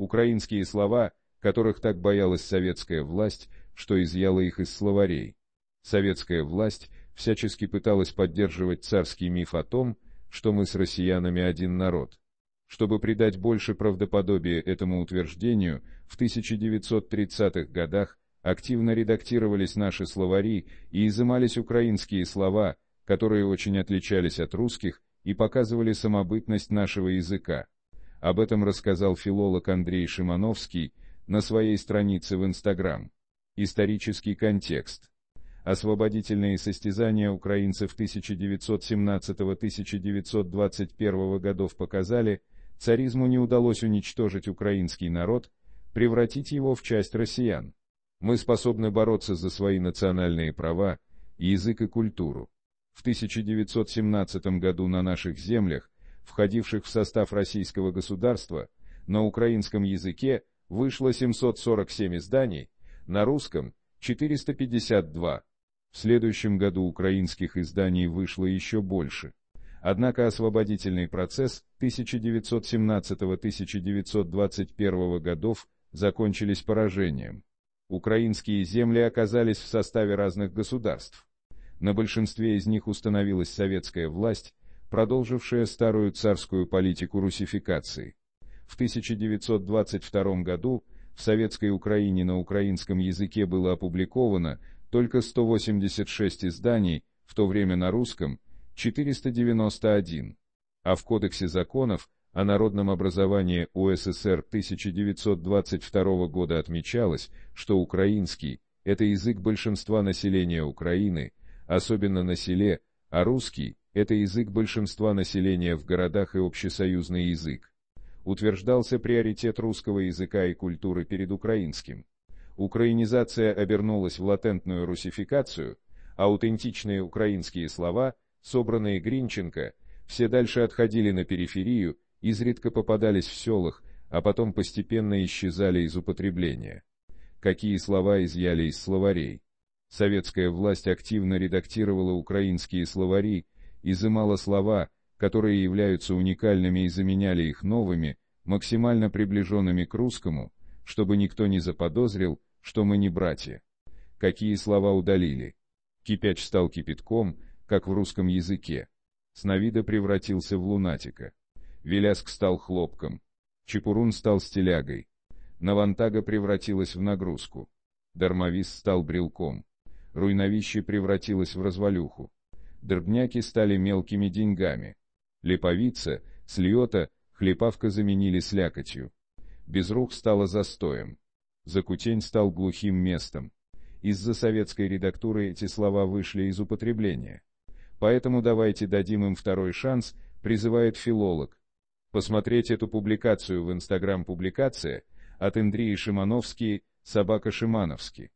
украинские слова, которых так боялась советская власть, что изъяла их из словарей. Советская власть всячески пыталась поддерживать царский миф о том, что мы с россиянами один народ. Чтобы придать больше правдоподобия этому утверждению, в 1930-х годах активно редактировались наши словари и изымались украинские слова, которые очень отличались от русских и показывали самобытность нашего языка. Об этом рассказал филолог Андрей Шимановский на своей странице в Инстаграм. Исторический контекст. Освободительные состязания украинцев 1917-1921 годов показали, царизму не удалось уничтожить украинский народ, превратить его в часть россиян. Мы способны бороться за свои национальные права, язык и культуру. В 1917 году на наших землях входивших в состав российского государства, на украинском языке вышло 747 изданий, на русском – 452. В следующем году украинских изданий вышло еще больше. Однако освободительный процесс 1917-1921 годов закончились поражением. Украинские земли оказались в составе разных государств. На большинстве из них установилась советская власть, продолжившая старую царскую политику русификации. В 1922 году в Советской Украине на украинском языке было опубликовано только 186 изданий, в то время на русском – 491, а в Кодексе законов о народном образовании УССР 1922 года отмечалось, что украинский – это язык большинства населения Украины, особенно на селе, а русский это язык большинства населения в городах и общесоюзный язык. Утверждался приоритет русского языка и культуры перед украинским. Украинизация обернулась в латентную русификацию, а аутентичные украинские слова, собранные Гринченко, все дальше отходили на периферию, изредка попадались в селах, а потом постепенно исчезали из употребления. Какие слова изъяли из словарей? Советская власть активно редактировала украинские словари, изымала слова, которые являются уникальными и заменяли их новыми, максимально приближенными к русскому, чтобы никто не заподозрил, что мы не братья. Какие слова удалили? Кипяч стал кипятком, как в русском языке. Сновида превратился в лунатика. Веляск стал хлопком. Чепурун стал стелягой. Навантага превратилась в нагрузку. Дармовис стал брелком. Руйновище превратилось в развалюху. Дробняки стали мелкими деньгами. Липовица, слиота, хлепавка заменили слякотью. Безрух стало застоем. Закутень стал глухим местом. Из-за советской редактуры эти слова вышли из употребления. Поэтому давайте дадим им второй шанс, призывает филолог. Посмотреть эту публикацию в Инстаграм публикация от Эндрии Шимановский, собака Шимановский.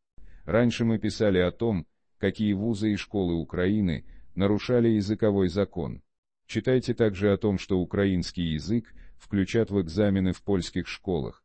Раньше мы писали о том, какие вузы и школы Украины нарушали языковой закон. Читайте также о том, что украинский язык включат в экзамены в польских школах.